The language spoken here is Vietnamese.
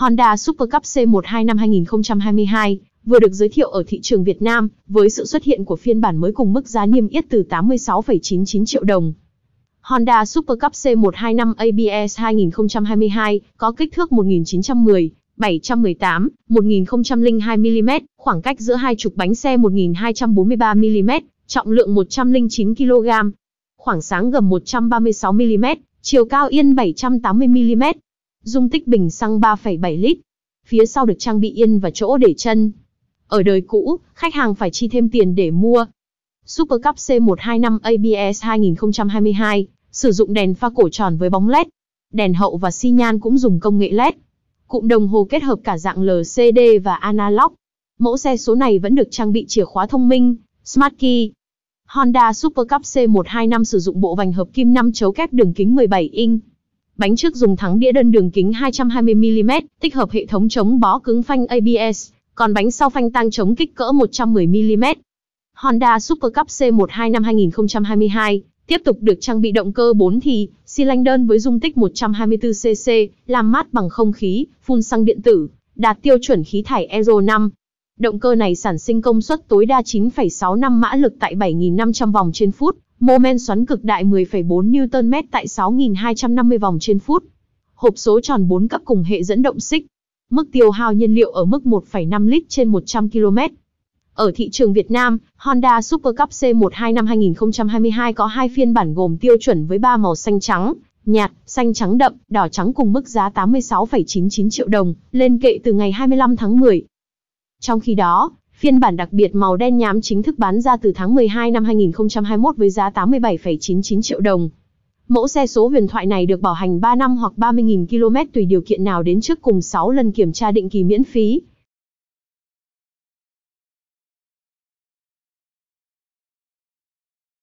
Honda Super Cup C12 năm 2022 vừa được giới thiệu ở thị trường Việt Nam với sự xuất hiện của phiên bản mới cùng mức giá niêm yết từ 86,99 triệu đồng. Honda Super Cup c 125 ABS 2022 có kích thước 1910 718, 1002 mm, khoảng cách giữa hai trục bánh xe 1243 mm, trọng lượng 109 kg, khoảng sáng gầm 136 mm, chiều cao yên 780 mm, dung tích bình xăng 3,7 lít. Phía sau được trang bị yên và chỗ để chân. Ở đời cũ, khách hàng phải chi thêm tiền để mua. Super Cup C125 ABS 2022 sử dụng đèn pha cổ tròn với bóng LED. Đèn hậu và xi nhan cũng dùng công nghệ LED. Cụm đồng hồ kết hợp cả dạng LCD và analog. Mẫu xe số này vẫn được trang bị chìa khóa thông minh, Smart Key. Honda Super Cup C125 sử dụng bộ vành hợp kim 5 chấu kép đường kính 17 inch Bánh trước dùng thắng đĩa đơn đường kính 220mm, tích hợp hệ thống chống bó cứng phanh ABS, còn bánh sau phanh tăng chống kích cỡ 110mm. Honda Super Cup C12 năm 2022 tiếp tục được trang bị động cơ 4 thì, xi lanh đơn với dung tích 124cc, làm mát bằng không khí, phun xăng điện tử, đạt tiêu chuẩn khí thải Euro 5. Động cơ này sản sinh công suất tối đa 9,65 mã lực tại 7.500 vòng trên phút, mô men xoắn cực đại 10,4 Nm tại 6.250 vòng trên phút. Hộp số tròn 4 cấp cùng hệ dẫn động xích. Mức tiêu hao nhiên liệu ở mức 1,5 lít trên 100 km. Ở thị trường Việt Nam, Honda Super Cup C12 năm 2022 có hai phiên bản gồm tiêu chuẩn với 3 màu xanh trắng, nhạt, xanh trắng đậm, đỏ trắng cùng mức giá 86,99 triệu đồng, lên kệ từ ngày 25 tháng 10. Trong khi đó, Phiên bản đặc biệt màu đen nhám chính thức bán ra từ tháng 12 năm 2021 với giá 87,99 triệu đồng. Mẫu xe số huyền thoại này được bảo hành 3 năm hoặc 30.000 km tùy điều kiện nào đến trước cùng 6 lần kiểm tra định kỳ miễn phí.